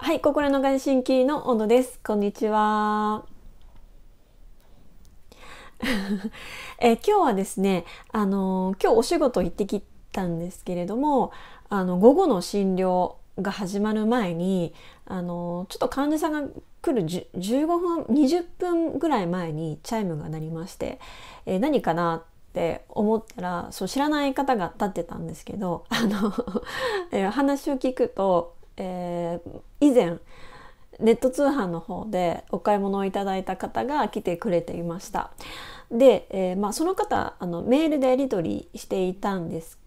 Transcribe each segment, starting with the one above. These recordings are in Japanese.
はい、心の外心機の小野です。こんにちは。え今日はですね、あの今日お仕事行ってきたんですけれども、あの午後の診療が始まる前に、あのちょっと患者さんが来る15分20分ぐらい前にチャイムが鳴りまして、えー、何かなって思ったらそう知らない方が立ってたんですけどあの 話を聞くとえー、以前ネット通販の方でお買い物をいただいた方が来てくれていました。で、えー、まあ、その方あのメールでやり取りしていたんです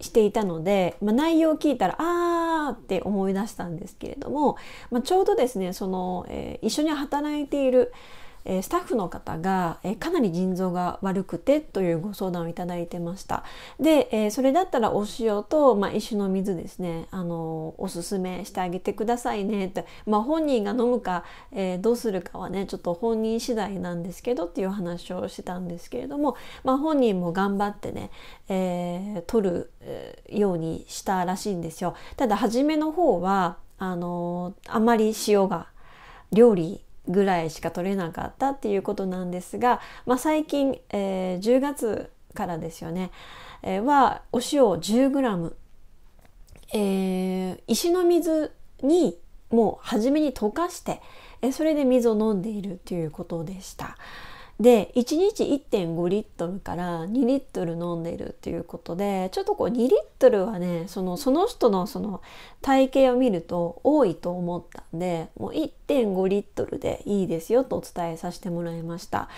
していたので、まあ、内容を聞いたらあーって思い出したんですけれども、まあ、ちょうどですねその、えー、一緒に働いている、えスタッフの方が、えかなり腎臓が悪くてというご相談をいただいてましたで、えそれだったらお塩と、まあ、種の水ですね、あのおすすめしてあげてくださいねって、まあ、本人が飲むか、えどうするかはねちょっと本人次第なんですけどっていう話をしてたんですけれども、まあ、本人も頑張ってね、え取るようにしたらしいんですよただ初めの方はあのあまり塩が料理ぐらいしか取れなかったっていうことなんですが、まあ、最近、えー、10月からですよね、えー、はお塩 10g、えー、石の水にもう初めに溶かして、えー、それで水を飲んでいるということでした。で1日1.5リットルから2リットル飲んでるっていうことでちょっとこう2リットルはねそのその人のその体型を見ると多いと思ったんでもう1.5リットルでいいですよとお伝えさせてもらいました。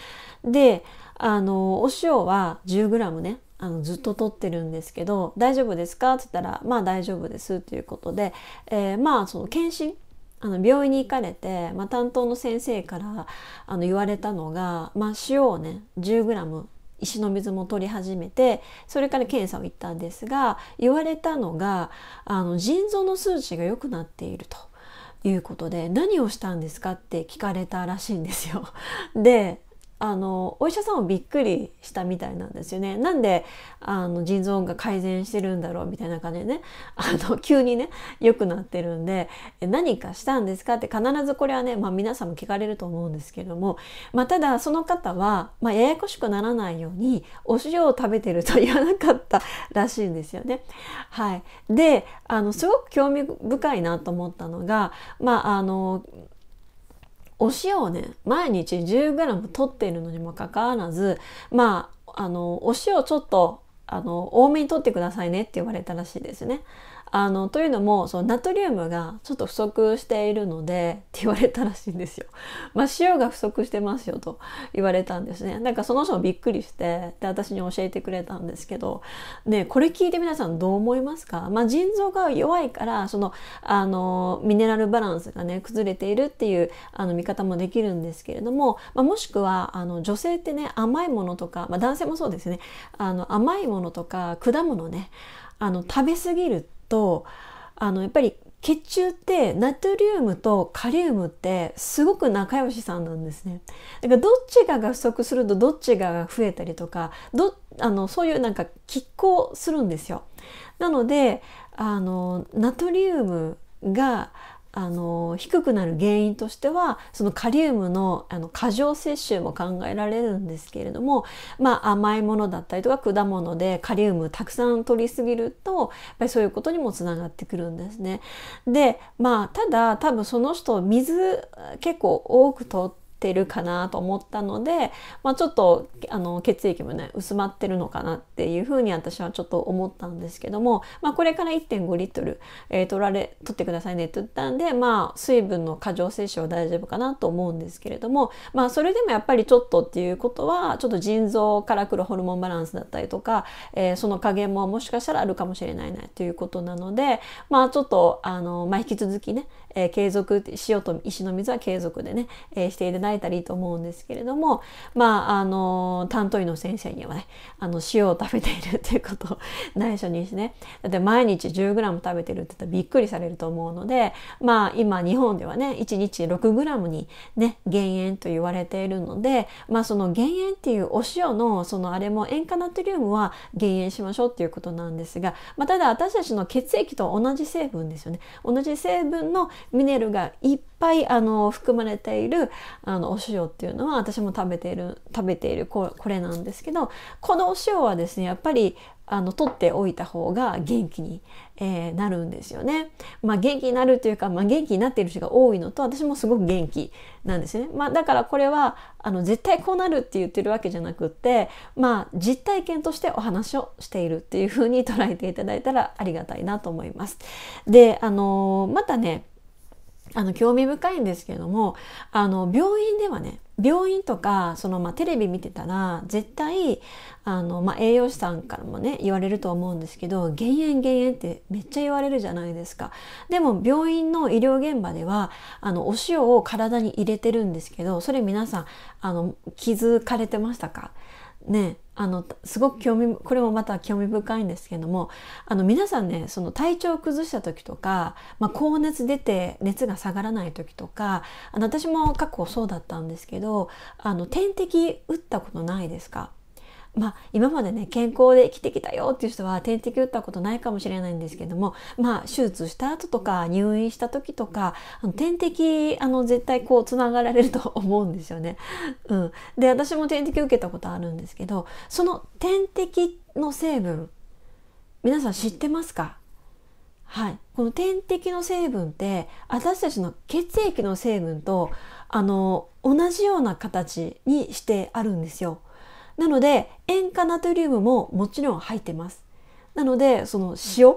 であのお塩は 10g ねあのずっと取ってるんですけど「大丈夫ですか?」って言ったら「まあ大丈夫です」ということで、えー、まあその検診あの病院に行かれて、まあ、担当の先生からあの言われたのが、まあ、塩をね 10g 石の水も取り始めてそれから検査を行ったんですが言われたのがあの腎臓の数値が良くなっていると。いうことで何をしたんですかって聞かれたらしいんですよ。であのお医者さんをびっくりしたみたいなんですよね。なんであの腎臓が改善してるんだろうみたいな感じでね あの急にね良くなってるんで何かしたんですかって必ずこれはね、まあ、皆さんも聞かれると思うんですけども、まあ、ただその方は、まあ、ややこしくならないようにお塩を食べてると言わなかったらしいんですよね。はい、であのすごく興味深いなと思ったのが、まあ、あのお塩をね毎日 10g 取っているのにもかかわらずまああのお塩ちょっとあの多めに取ってくださいねって言われたらしいですね。あのというのもそのナトリウムがちょっと不足しているのでって言われたらしいんですよ。まあ、塩が不足してますよと 言われたんですね。なんかその人もびっくりしてで私に教えてくれたんですけど、ね、これ聞いて皆さんどう思いますか、まあ、腎臓が弱いからそのあのミネラルバランスがね崩れているっていうあの見方もできるんですけれども、まあ、もしくはあの女性ってね甘いものとか、まあ、男性もそうですねあの甘いものとか果物ねあの食べ過ぎるとあのやっぱり血中ってナトリウムとカリウムってすごく仲良しさんなんですね。だからどっちがが不足するとどっちがが増えたりとかどあのそういうなんか拮抗するんですよ。なのであのナトリウムがあの低くなる原因としてはそのカリウムのあの過剰摂取も考えられるんですけれども、まあ、甘いものだったりとか果物でカリウムたくさん取りすぎるとやっぱりそういうことにもつながってくるんですね。でまあただ多分その人水結構多く取ってってるかなと思ったので、まあ、ちょっとあの血液もね薄まってるのかなっていうふうに私はちょっと思ったんですけども、まあ、これから1.5リットル、えー、取られ取ってくださいねって言ったんで、まあ、水分の過剰摂取は大丈夫かなと思うんですけれども、まあ、それでもやっぱりちょっとっていうことはちょっと腎臓からくるホルモンバランスだったりとか、えー、その加減ももしかしたらあるかもしれないなということなので、まあ、ちょっとあの、まあ、引き続きね、えー、継続塩と石の水は継続でね、えー、していただいたらいいと思うんですけれどもまああの担当医の先生にはねあの塩を食べているっていうことを 内緒にしてねだって毎日 10g 食べてるって言ったらびっくりされると思うのでまあ今日本ではね1日 6g にね減塩と言われているのでまあその減塩っていうお塩のそのあれも塩化ナトリウムは減塩しましょうっていうことなんですが、まあ、ただ私たちの血液と同じ成分ですよね同じ成分のミネルがいっぱいあの含まれているあのお塩っていうのは私も食べている食べているこれなんですけどこのお塩はですねやっぱりあの取っておいた方が元気に、えー、なるんですよね。まあ、元気になるというか、まあ、元気になっている人が多いのと私もすごく元気なんですね。まあ、だからこれはあの絶対こうなるって言ってるわけじゃなくって、まあ、実体験としてお話をしているっていうふうに捉えていただいたらありがたいなと思います。であのー、またねあの興味深いんですけどもあの病院ではね病院とかその、まあ、テレビ見てたら絶対あの、まあ、栄養士さんからもね言われると思うんですけど減塩減塩ってめっちゃ言われるじゃないですかでも病院の医療現場ではあのお塩を体に入れてるんですけどそれ皆さんあの気づかれてましたかねあのすごく興味これもまた興味深いんですけどもあの皆さんねその体調を崩した時とか、まあ、高熱出て熱が下がらない時とかあの私も過去そうだったんですけどあの点滴打ったことないですかまあ、今までね健康で生きてきたよっていう人は点滴打ったことないかもしれないんですけども、まあ、手術した後とか入院した時とかあの点滴あの絶対こうつながられると思うんですよね。うん、で私も点滴受けたことあるんですけどその点滴の成分皆さん知ってますかはい、この点滴の成分って私たちの血液の成分とあの同じような形にしてあるんですよ。なので塩化ナトリウムももちろん入ってます。なのでその塩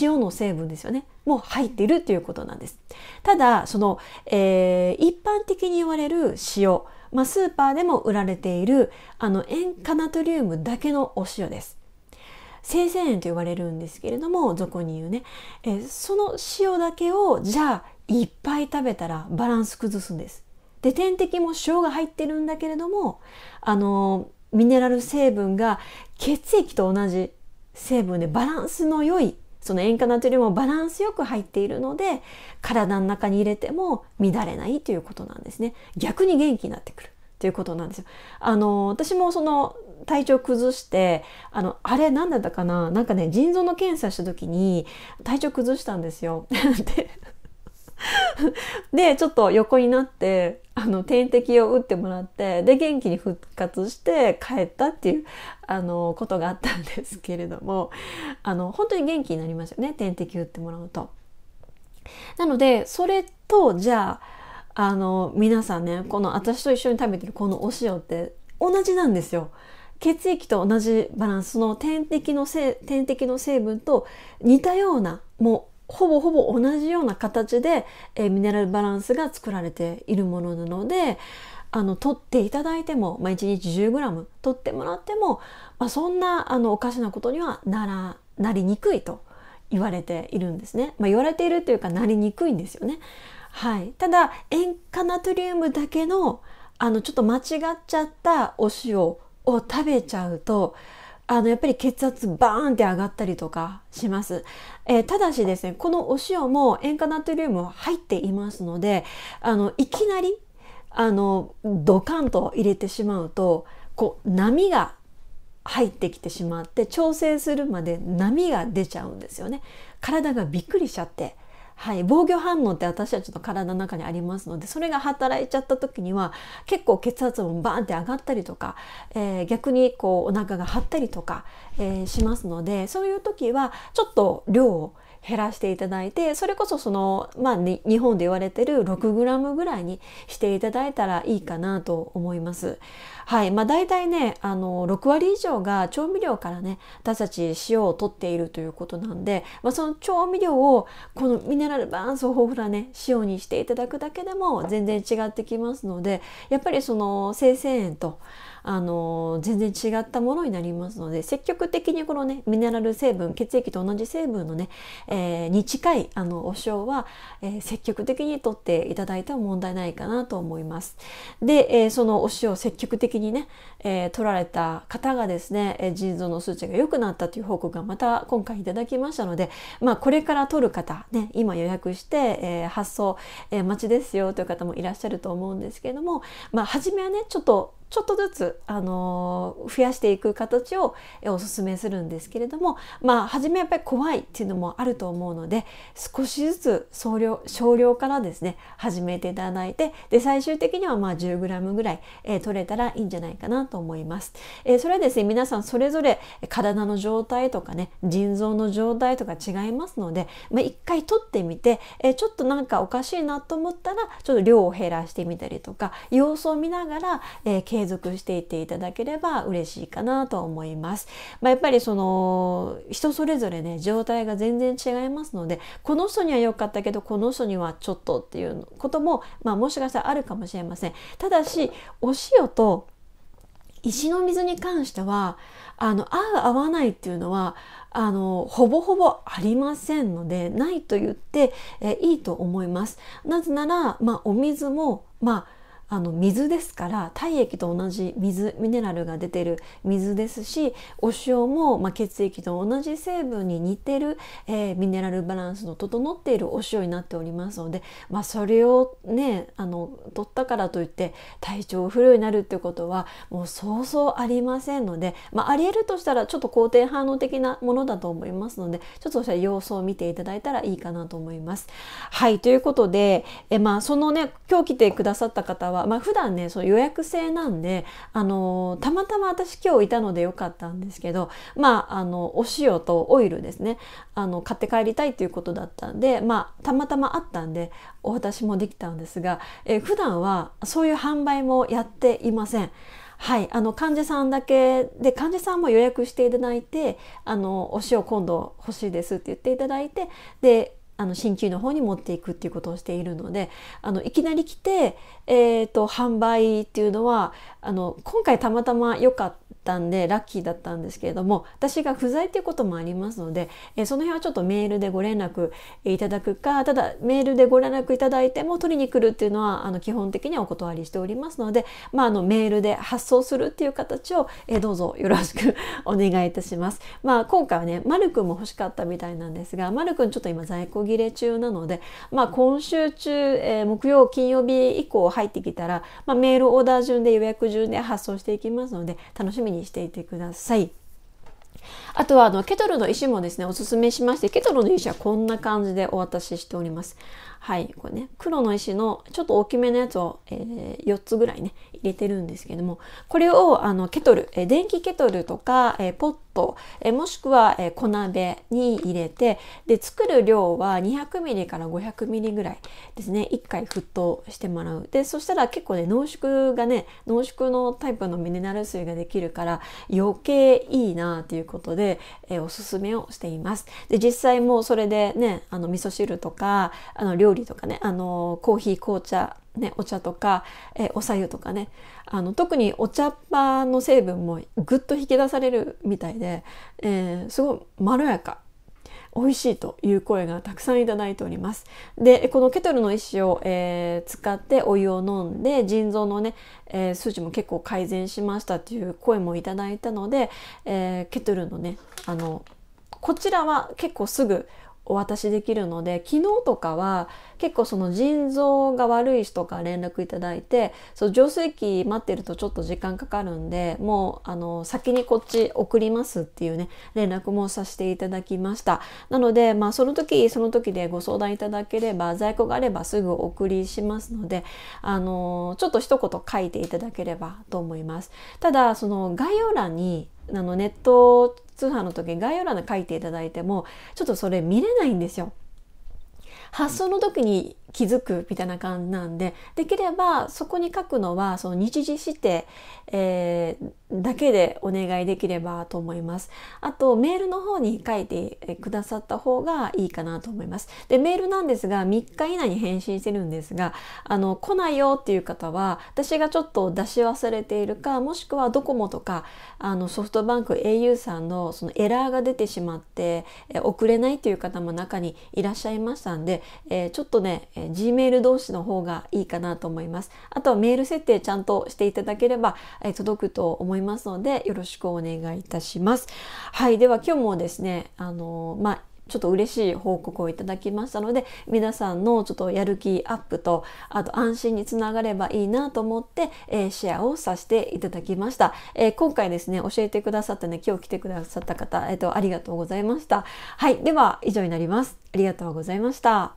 塩の成分ですよねもう入っているということなんです。ただその、えー、一般的に言われる塩、まあ、スーパーでも売られているあの塩化ナトリウムだけのお塩です。生鮮塩と言われるんですけれども俗に言うね、えー、その塩だけをじゃあいっぱい食べたらバランス崩すんです。で点滴も塩が入ってるんだけれどもあのミネラル成分が血液と同じ成分でバランスの良いその塩化ナトリウムもバランスよく入っているので体の中に入れても乱れないということなんですね逆に元気になってくるということなんですよあの私もその体調崩してあのあれ何だったかななんかね腎臓の検査した時に体調崩したんですよ ででちょっと横になってあの点滴を打ってもらってで元気に復活して帰ったっていうあのことがあったんですけれどもあの本当に元気になりまたよね点滴打ってもらうと。なのでそれとじゃああの皆さんねこの私と一緒に食べてるこのお塩って同じなんですよ。血液と同じバランスの点滴のせ点滴の成分と似たようなもうほぼほぼ同じような形で、えー、ミネラルバランスが作られているものなのであの取っていただいても、まあ、1日 10g 取ってもらっても、まあ、そんなあのおかしなことにはならなりにくいと言われているんですね。まあ、言われているというかなりにくいんですよね。はい、ただ塩化ナトリウムだけのあのちょっと間違っちゃったお塩を食べちゃうとあのやっぱり血圧バーンって上がったりとかします。えー、ただしですねこのお塩も塩化ナトリウムは入っていますのであのいきなりあのドカンと入れてしまうとこう波が入ってきてしまって調整するまで波が出ちゃうんですよね体がびっくりしちゃってはい、防御反応って私はちょっと体の中にありますのでそれが働いちゃった時には結構血圧もバーンって上がったりとか、えー、逆にこうお腹が張ったりとか、えー、しますのでそういう時はちょっと量を減らしていただいてそれこそその、まあ、ね、日本で言われてる 6g ぐらいにしていただいたらいいかなと思います。はいまあ、大体ねあの6割以上が調味料からね私たち塩を取っているということなんで、まあ、その調味料をこのミネラルバランス豊富なね塩にしていただくだけでも全然違ってきますのでやっぱりその生鮮塩とあの全然違ったものになりますので積極的にこのねミネラル成分血液と同じ成分のね、えー、に近いあのお塩は、えー、積極的に取っていただいても問題ないかなと思います。で、えー、そのお塩を積極的にね、えー、取られた方がですね、え腎臓の数値が良くなったという報告がまた今回いただきましたので、まあ、これから取る方、ね、今予約して、えー、発送、えー、待ちですよという方もいらっしゃると思うんですけれども、まあ、初めはねちょっとちょっとずつ、あのー、増やしていく形をおすすめするんですけれどもまあ初めやっぱり怖いっていうのもあると思うので少しずつ少量少量からですね始めていただいてで最終的にはまあ 10g ぐらい、えー、取れたらいいんじゃないかなと思います。えー、それはですね皆さんそれぞれ体の状態とかね腎臓の状態とか違いますので、まあ、一回取ってみて、えちょっとなんかおかしいなと思ったらちょっと量を減らしてみたりとか様子を見ながら、えー、継継続していていただければ嬉しいかなと思います。まあ、やっぱりその人それぞれね状態が全然違いますのでこの人には良かったけどこの人にはちょっとっていうことも、まあ、もしかしたらあるかもしれません。ただしお塩と石の水に関してはあの合う合わないっていうのはあのほぼほぼありませんのでないと言ってえいいと思います。なぜなら、まあ、お水も、まああの水ですから体液と同じ水ミネラルが出てる水ですしお塩も、まあ、血液と同じ成分に似てる、えー、ミネラルバランスの整っているお塩になっておりますので、まあ、それをねあの取ったからといって体調不良になるってことはもうそうそうありませんので、まあ、ありえるとしたらちょっと肯定反応的なものだと思いますのでちょっとした様子を見ていただいたらいいかなと思います。はいということでえ、まあ、そのね今日来てくださった方は、まあ、普段ねその予約制なんで、あのたまたま私今日いたのでよかったんですけど、まあ、あのお塩とオイルですねあの買って帰りたいということだったんで、まあ、たまたまあったんでお渡しもできたんですが、え普段はそういう販売もやっていません。はい、あの患者さんだけで患者さんも予約していただいて「あのお塩今度欲しいです」って言っていただいてであの新旧の方に持っていくっていうことをしているのであのいきなり来て、えーと、販売っていうのはあの今回たまたま良かったたんでラッキーだったんですけれども私が不在っていうこともありますので、えその辺はちょっとメールでご連絡いただくかただメールでご連絡いただいても取りに来るっていうのはあの基本的にはお断りしておりますので、まあ、あのメールで発送するっていう形を、えどうぞよろしく お願いいたします。まあ、今回はねマル君も欲しかったみたいなんですがマル君ちょっと今在庫切れ中なので、まあ、今週中、え木曜金曜日以降入ってきたら、まあ、メールオーダー順で予約順で発送していきますので楽しみににしていてください。あとはあのケトルの石もですねおすすめしましてケトルの石はこんな感じでお渡ししております。はい、これね、黒の石のちょっと大きめのやつを、えー、4つぐらいね、入れてるんですけども、これをあのケトル、えー、電気ケトルとか、えー、ポット、えもしくは、え小鍋に入れて、で、作る量は2 0 0ミリから5 0 0ミリぐらいですね、1回沸騰してもらう。で、そしたら結構ね、濃縮がね、濃縮のタイプのミネラル水ができるから、余計いいなということで、えおすすめをしています。で、実際もうそれでね、あの、味噌汁とか、あの、料理理とかねあのコーヒー紅茶、ね、お茶とかえお白湯とかねあの特にお茶っ葉の成分もぐっと引き出されるみたいで、えー、すごいまろやか美味しいという声がたくさんいただいております。で、このケトルの石を、えー、使ってお湯を飲んで、腎臓のね、えー、数値も結構改善しましたという声もいただいたので、えー、ケトルのね、あの、こちらは結構すぐお渡しできるので昨日とかは結構その腎臓が悪い人から連絡いただいてそう浄水器待ってるとちょっと時間かかるんでもうあの先にこっち送りますっていうね連絡もさせていただきましたなのでまあその時その時でご相談いただければ在庫があればすぐお送りしますのであのちょっと一言書いていただければと思いますただその概要欄にあのネット通販の時概要欄に書いていただいてもちょっとそれ見れないんですよ。発想の時に気づくみたいな感じなんでできればそこに書くのはその日時指定、えーだけでお願いできればと思います。あと、メールの方に書いてくださった方がいいかなと思います。で、メールなんですが、3日以内に返信してるんですが、あの、来ないよっていう方は、私がちょっと出し忘れているか、もしくはドコモとか、あの、ソフトバンク au さんのそのエラーが出てしまって、え送れないという方も中にいらっしゃいましたんで、えちょっとね、Gmail 同士の方がいいかなと思います。あとはメール設定ちゃんとしていただければ、え届くと思います。ますので、よろしくお願いいたします。はい、では今日もですね、あの、まあ、ちょっと嬉しい報告をいただきましたので皆さんのちょっとやる気アップとあと安心につながればいいなと思って、えー、シェアをさせていただきました、えー、今回ですね教えてくださったね今日来てくださった方、えーとありがとうございましたはいでは以上になりますありがとうございました